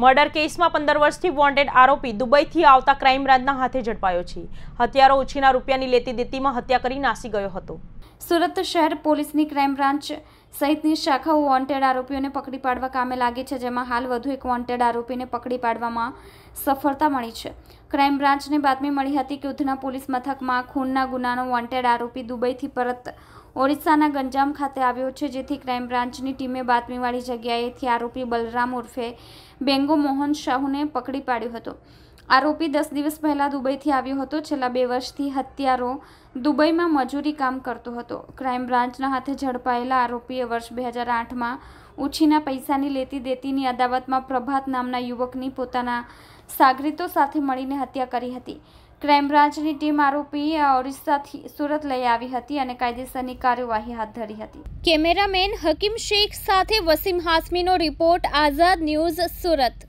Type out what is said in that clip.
murder કેસમાં પંદર વર્ષથી વોન્ટેડ આરોપી દુબઈથી આવતા ક્રાઇમ બ્રાન્ચના હાથે ઝડપાયો છે હત્યારો ઓછીના રૂપિયાની લેતી દેતીમાં હત્યા કરી નાસી ગયો હતો સુરત શહેર પોલીસની ક્રાઇમ બ્રાન્ચ સહિતની શાખાઓ વોન્ટેડ આરોપીઓને પકડી પાડવા કામે લાગી છે જેમાં હાલ વધુ એક વોન્ટેડ આરોપીને પકડી પાડવામાં સફળતા મળી છે ક્રાઇમ બ્રાન્ચને બાતમી મળી હતી કે ઉધના પોલીસ મથકમાં ખૂનના ગુનાનો વોન્ટેડ આરોપી દુબઈથી પરત ઓરિસ્સાના ગંજામ ખાતે આવ્યો છે જેથી ક્રાઇમ બ્રાન્ચની ટીમે બાતમીવાળી જગ્યાએથી આરોપી બલરામ ઉર્ફે બેંગો મોહન શાહુને પકડી પાડ્યો હતો આરોપી દસ દિવસ પહેલાં દુબઈથી આવ્યો હતો છેલ્લા બે વર્ષથી હત્યારો દુબઈમાં મજૂરી કામ કરતો હતો ક્રાઇમ બ્રાન્ચના હાથે ઝડપાયેલા આરોપીએ વર્ષ બે હજાર આઠમાં ઉછીના પૈસાની લેતી દેતીની અદાવતમાં પ્રભાત નામના યુવકની પોતાના સાગરીતો સાથે મળીને હત્યા કરી હતી ક્રાઇમ બ્રાન્ચની ટીમ આરોપી ઓરિસ્સાથી સુરત લઈ આવી હતી અને કાયદેસરની કાર્યવાહી હાથ ધરી હતી કેમેરામેન હકીમ શેખ સાથે વસીમ હાસમીનો રિપોર્ટ આઝાદ ન્યૂઝ સુરત